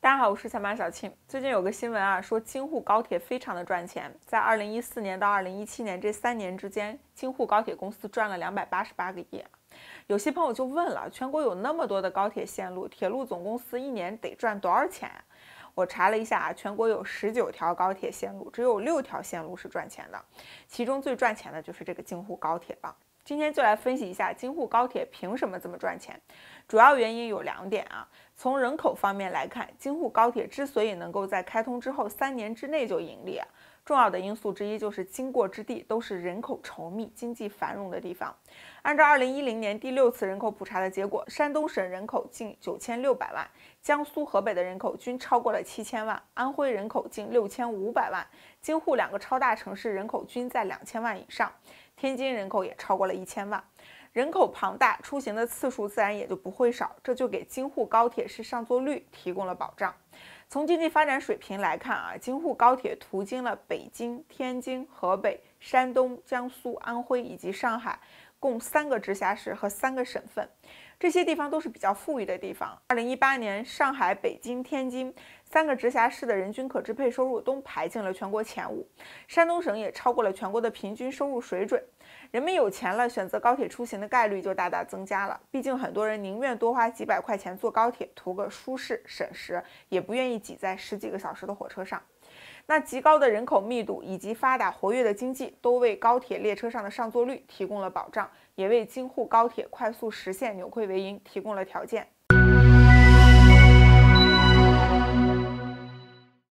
大家好，我是小马小庆。最近有个新闻啊，说京沪高铁非常的赚钱，在二零一四年到二零一七年这三年之间，京沪高铁公司赚了两百八十八个亿。有些朋友就问了，全国有那么多的高铁线路，铁路总公司一年得赚多少钱？我查了一下啊，全国有十九条高铁线路，只有六条线路是赚钱的，其中最赚钱的就是这个京沪高铁吧。今天就来分析一下京沪高铁凭什么这么赚钱，主要原因有两点啊。从人口方面来看，京沪高铁之所以能够在开通之后三年之内就盈利，重要的因素之一就是经过之地都是人口稠密、经济繁荣的地方。按照二零一零年第六次人口普查的结果，山东省人口近九千六百万，江苏、河北的人口均超过了七千万，安徽人口近六千五百万，京沪两个超大城市人口均在两千万以上。天津人口也超过了一千万，人口庞大，出行的次数自然也就不会少，这就给京沪高铁是上座率提供了保障。从经济发展水平来看啊，京沪高铁途经了北京、天津、河北、山东、江苏、安徽以及上海。共三个直辖市和三个省份，这些地方都是比较富裕的地方。二零一八年，上海、北京、天津三个直辖市的人均可支配收入都排进了全国前五，山东省也超过了全国的平均收入水准。人们有钱了，选择高铁出行的概率就大大增加了。毕竟很多人宁愿多花几百块钱坐高铁，图个舒适省时，也不愿意挤在十几个小时的火车上。那极高的人口密度以及发达活跃的经济，都为高铁列车上的上座率提供了保障，也为京沪高铁快速实现扭亏为盈提供了条件。